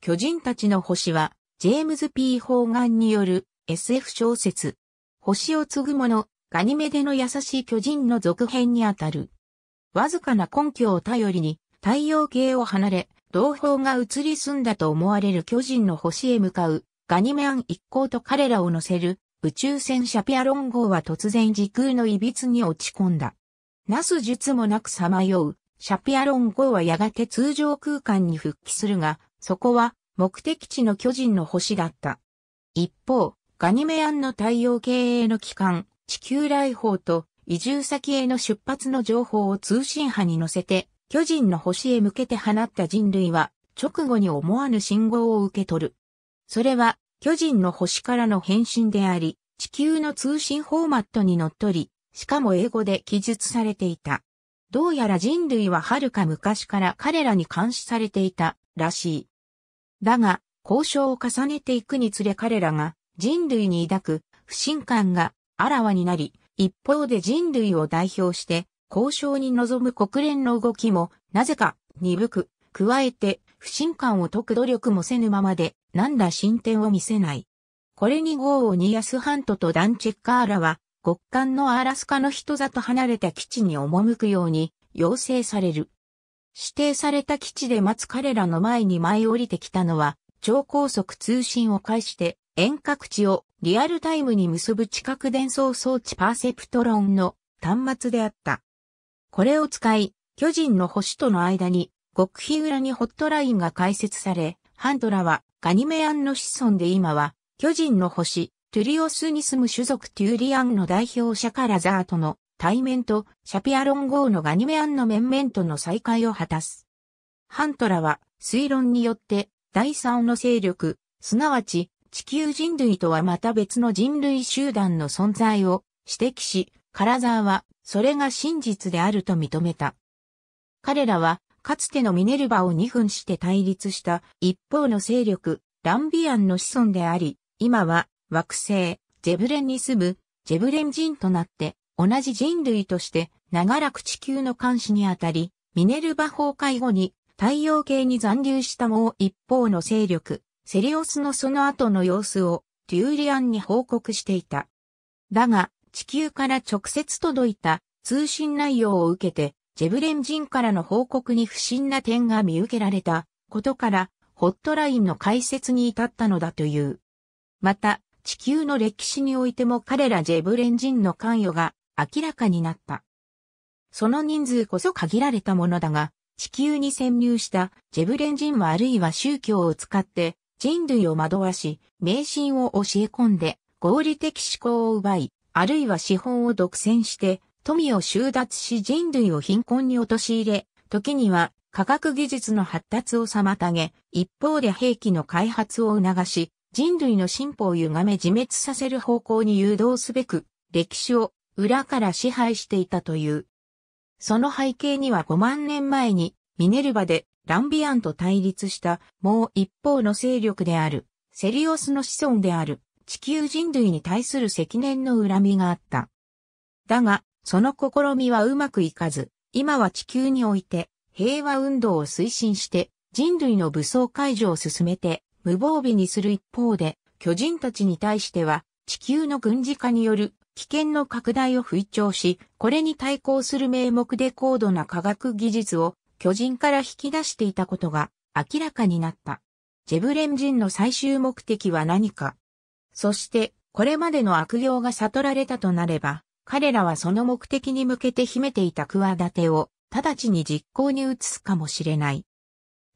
巨人たちの星は、ジェームズ・ P・ ホーガンによる SF 小説、星を継ぐ者、ガニメデの優しい巨人の続編にあたる。わずかな根拠を頼りに、太陽系を離れ、同胞が移り住んだと思われる巨人の星へ向かう、ガニメアン一行と彼らを乗せる、宇宙船シャピアロン号は突然時空の歪に落ち込んだ。なす術もなくさまよう、シャピアロン号はやがて通常空間に復帰するが、そこは目的地の巨人の星だった。一方、ガニメアンの太陽系への帰還、地球来訪と移住先への出発の情報を通信波に乗せて、巨人の星へ向けて放った人類は、直後に思わぬ信号を受け取る。それは、巨人の星からの返信であり、地球の通信フォーマットに則り、しかも英語で記述されていた。どうやら人類は遥か昔から彼らに監視されていたらしい。だが、交渉を重ねていくにつれ彼らが人類に抱く不信感があらわになり、一方で人類を代表して交渉に臨む国連の動きもなぜか鈍く、加えて不信感を解く努力もせぬままで何ら進展を見せない。これにゴーをニアスハントとダンチェッカーラは極寒のアラスカの人里離れた基地に赴くように要請される。指定された基地で待つ彼らの前に舞い降りてきたのは、超高速通信を介して遠隔地をリアルタイムに結ぶ地殻伝送装置パーセプトロンの端末であった。これを使い、巨人の星との間に極秘裏にホットラインが開設され、ハンドラはガニメアンの子孫で今は巨人の星、トゥリオスに住む種族トゥーリアンの代表者からザートの対面とシャピアロン号のガニメアンの面々との再会を果たす。ハントラは推論によって第三の勢力、すなわち地球人類とはまた別の人類集団の存在を指摘し、カラザーはそれが真実であると認めた。彼らはかつてのミネルバを二分して対立した一方の勢力、ランビアンの子孫であり、今は惑星、ジェブレンに住むジェブレン人となって同じ人類として長らく地球の監視にあたり、ミネルバ崩壊後に太陽系に残留したもう一方の勢力、セリオスのその後の様子をデューリアンに報告していた。だが、地球から直接届いた通信内容を受けて、ジェブレン人からの報告に不審な点が見受けられたことから、ホットラインの解説に至ったのだという。また、地球の歴史においても彼らジェブレン人の関与が明らかになった。その人数こそ限られたものだが、地球に潜入したジェブレン人はあるいは宗教を使って人類を惑わし、迷信を教え込んで合理的思考を奪い、あるいは資本を独占して富を収奪し人類を貧困に陥れ、時には科学技術の発達を妨げ、一方で兵器の開発を促し、人類の進歩を歪め自滅させる方向に誘導すべく、歴史を裏から支配していたという。その背景には5万年前にミネルバでランビアンと対立したもう一方の勢力であるセリオスの子孫である地球人類に対する積年の恨みがあった。だが、その試みはうまくいかず、今は地球において平和運動を推進して人類の武装解除を進めて無防備にする一方で巨人たちに対しては地球の軍事化による危険の拡大を吹聴し、これに対抗する名目で高度な科学技術を巨人から引き出していたことが明らかになった。ジェブレン人の最終目的は何かそして、これまでの悪行が悟られたとなれば、彼らはその目的に向けて秘めていた企てを、直ちに実行に移すかもしれない。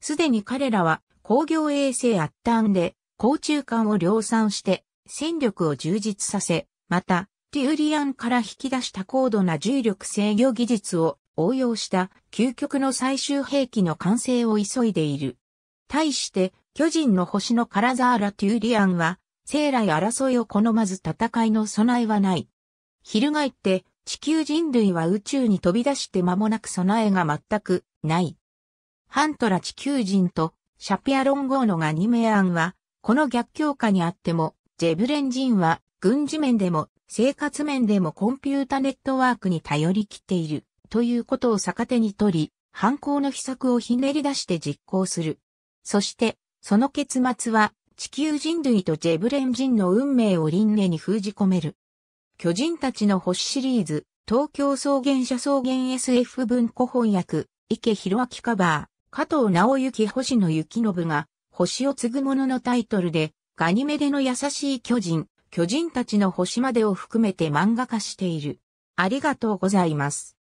すでに彼らは工業衛星圧端で、高中間を量産して、戦力を充実させ、また、ティウリアンから引き出した高度な重力制御技術を応用した究極の最終兵器の完成を急いでいる。対して、巨人の星のカラザーラ・テューリアンは、生来争いを好まず戦いの備えはない。翻って、地球人類は宇宙に飛び出して間もなく備えが全くない。ハントラ地球人とシャピアロンーノガニメアンは、この逆境下にあっても、ジェブレン人は軍事面でも生活面でもコンピュータネットワークに頼りきっているということを逆手に取り、犯行の秘策をひねり出して実行する。そして、その結末は地球人類とジェブレン人の運命を輪廻に封じ込める。巨人たちの星シリーズ、東京草原社草原 SF 文庫翻訳、池博明カバー、加藤直行星野幸信が、星を継ぐ者のタイトルで、ガニメデの優しい巨人、巨人たちの星までを含めて漫画化している。ありがとうございます。